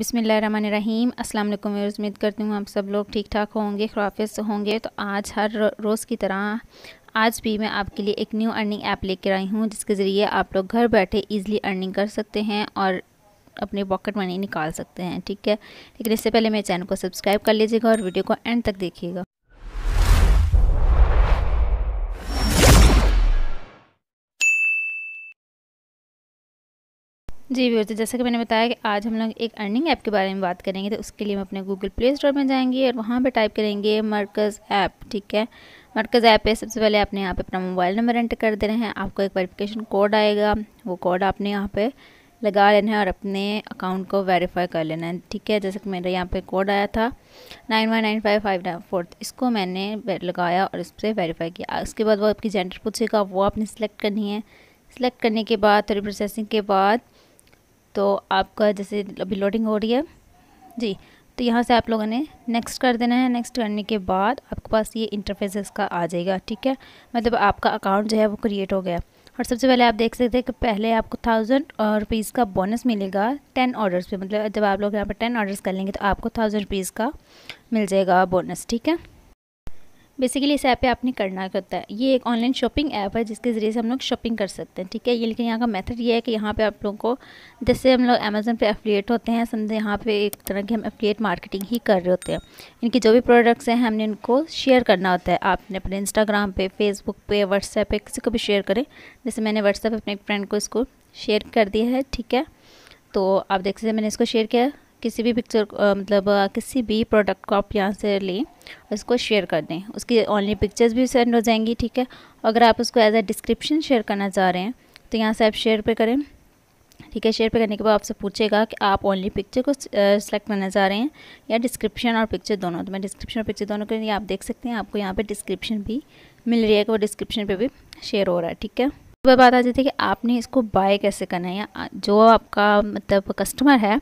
बिसमीम अस्सलाम वालेकुम मैं उम्मीद करती हूँ आप सब लोग ठीक ठाक होंगे खराफिस होंगे तो आज हर रोज़ की तरह आज भी मैं आपके लिए एक न्यू अर्निंग ऐप लेकर आई हूँ जिसके ज़रिए आप लोग घर बैठे इजीली अर्निंग कर सकते हैं और अपने पॉकेट मनी निकाल सकते हैं ठीक है लेकिन इससे पहले मेरे चैनल को सब्सक्राइब कर लीजिएगा और वीडियो को एंड तक देखिएगा जी व्यवर्स तो जैसा कि मैंने बताया कि आज हम लोग एक अर्निंग ऐप के बारे में बात करेंगे तो उसके लिए हम अपने गूगल प्ले स्टोर में जाएंगे और वहाँ पे टाइप करेंगे मरकज़ ऐप ठीक है मरकज़ ऐप पे सबसे पहले आपने यहाँ पे अपना मोबाइल नंबर एंटर कर दे रहे हैं आपको एक वेरिफिकेशन कोड आएगा वो कोड आपने यहाँ पर लगा लेना है और अपने अकाउंट को वेरीफाई कर लेना है ठीक है जैसे कि मेरे यहाँ पर कोड आया था nine one nine five five इसको मैंने लगाया और इस पर वेरीफाई किया उसके बाद वो आपकी जेंडर पूछेगा वो आपने सेलेक्ट करनी है सिलेक्ट करने के बाद थोड़ी प्रोसेसिंग के बाद तो आपका जैसे अभी लोडिंग हो रही है जी तो यहाँ से आप लोगों ने नेक्स्ट कर देना है नेक्स्ट करने के बाद आपके पास ये इंटरफेस का आ जाएगा ठीक है मतलब आपका अकाउंट जो है वो क्रिएट हो गया और सबसे पहले आप देख सकते हैं कि पहले आपको थाउजेंड रुपीज़ का बोनस मिलेगा टेन ऑर्डर्स पे मतलब जब आप लोग यहाँ पर टेन ऑर्डर्स कर लेंगे तो आपको थाउजेंड रुपीज़ का मिल जाएगा बोनस ठीक है बेसिकली इस ऐप पे आपने करना होता है ये एक ऑनलाइन शॉपिंग ऐप है जिसके ज़रिए से हम लोग शॉपिंग कर सकते हैं ठीक है ये लेकिन यहाँ का मेथड ये है कि यहाँ पे आप लोगों को जैसे हम लोग अमेजन पे एफिलिएट होते हैं समझे यहाँ पे एक तरह की हम एफिलिएट मार्केटिंग ही कर रहे होते हैं इनके जो भी प्रोडक्ट्स हैं हमने इनको शेयर करना होता है आपने अपने इंस्टाग्राम पर फेसबुक पर व्हाट्सएप पर किसी को भी शेयर करें जैसे मैंने व्हाट्सएप अपने एक फ्रेंड को इसको शेयर कर दिया है ठीक है तो आप देख सकते मैंने इसको शेयर किया किसी भी पिक्चर मतलब किसी भी प्रोडक्ट को आप यहाँ से लें उसको शेयर कर दें उसकी ऑनली पिक्चर्स भी सेंड हो जाएंगी ठीक है अगर आप उसको एज अ डिस्क्रिप्शन शेयर करना चाह रहे हैं तो यहाँ से आप शेयर पे करें ठीक है शेयर पे करने के बाद आपसे पूछेगा कि आप ओनली पिक्चर को सिलेक्ट करना चाह रहे हैं या डिस्क्रिप्शन और पिक्चर दोनों तो मैं डिस्क्रिप्शन और पिक्चर दोनों के लिए आप देख सकते हैं आपको यहाँ पर डिस्क्रिप्शन भी मिल रही है कि वो डिस्क्रिप्शन पर भी शेयर हो रहा है ठीक है वह बात आ जाती है कि आपने इसको बाय कैसे करना है या जो आपका मतलब कस्टमर है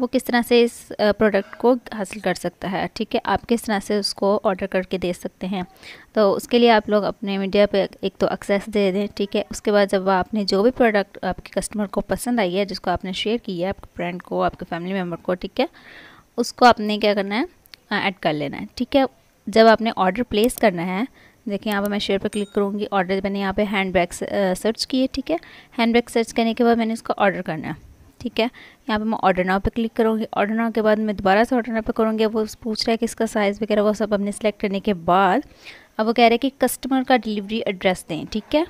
वो किस तरह से इस प्रोडक्ट को हासिल कर सकता है ठीक है आप किस तरह से उसको ऑर्डर करके दे सकते हैं तो उसके लिए आप लोग अपने मीडिया पे एक तो एक्सेस दे दें ठीक है उसके बाद जब आपने जो भी प्रोडक्ट आपके कस्टमर को पसंद आई है जिसको आपने शेयर किया है आपके फ्रेंड को आपके फैमिली मेम्बर को ठीक है उसको आपने क्या करना है ऐड कर लेना है ठीक है जब आपने ऑर्डर प्लेस करना है देखिए यहाँ पर मैं शेयर पर क्लिक करूँगी ऑर्डर मैंने यहाँ पर हैंड बैग सर्च किए ठीक है हैंड बैग सर्च करने के बाद मैंने इसको ऑर्डर करना है ठीक है यहाँ पे मैं ऑर्डर नाव पे क्लिक करूँगी ऑर्डर नाव के बाद मैं दोबारा से ऑर्डर नाव पे करूँगी वो पूछ रहा है कि इसका साइज़ वगैरह वो सब हमने सेलेक्ट करने के बाद अब वो कह रहे हैं कि कस्टमर का डिलीवरी एड्रेस दें ठीक है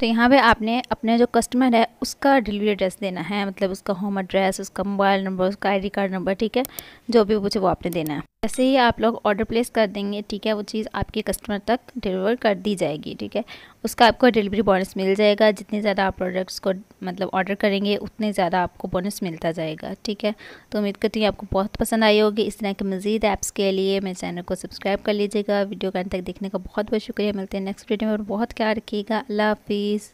तो यहाँ पे आपने अपने जो कस्टमर है उसका डिलीवरी एड्रेस देना है मतलब उसका होम एड्रेस उसका मोबाइल नंबर उसका आई कार्ड नंबर ठीक है जो भी पूछे वो आपने देना है ऐसे ही आप लोग ऑर्डर प्लेस कर देंगे ठीक है वो चीज़ आपके कस्टमर तक डिलीवर कर दी जाएगी ठीक है उसका आपको डिलीवरी बोनस मिल जाएगा जितने ज़्यादा आप प्रोडक्ट्स को मतलब ऑर्डर करेंगे उतने ज़्यादा आपको बोनस मिलता जाएगा ठीक है तो उम्मीद करती हूँ आपको बहुत पसंद आई होगी इस तरह के मज़ीद ऐप्स के लिए मेरे चैनल को सब्सक्राइब कर लीजिएगा वीडियो का अंत तक देखने का बहुत बहुत शुक्रिया मिलते हैं नेक्स्ट वीडियो में बहुत ख्याल रखिएगा अल्लाह हाफिज़